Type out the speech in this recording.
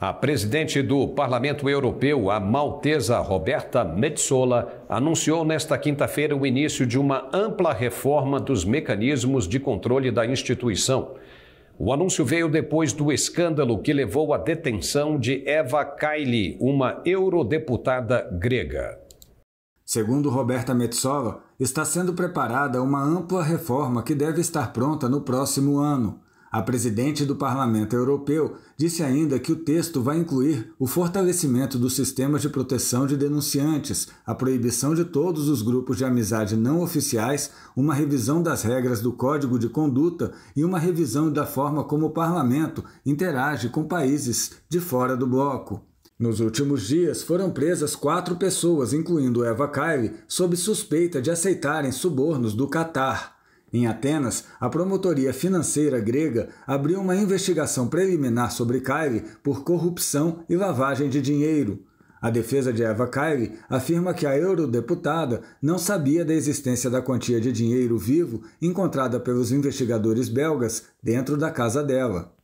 A presidente do Parlamento Europeu, a maltesa Roberta Metsola, anunciou nesta quinta-feira o início de uma ampla reforma dos mecanismos de controle da instituição. O anúncio veio depois do escândalo que levou à detenção de Eva Kaili, uma eurodeputada grega. Segundo Roberta Metsola, está sendo preparada uma ampla reforma que deve estar pronta no próximo ano. A presidente do Parlamento Europeu disse ainda que o texto vai incluir o fortalecimento dos sistemas de proteção de denunciantes, a proibição de todos os grupos de amizade não oficiais, uma revisão das regras do Código de Conduta e uma revisão da forma como o parlamento interage com países de fora do bloco. Nos últimos dias, foram presas quatro pessoas, incluindo Eva Kaili, sob suspeita de aceitarem subornos do Catar. Em Atenas, a promotoria financeira grega abriu uma investigação preliminar sobre Kylie por corrupção e lavagem de dinheiro. A defesa de Eva Kylie afirma que a eurodeputada não sabia da existência da quantia de dinheiro vivo encontrada pelos investigadores belgas dentro da casa dela.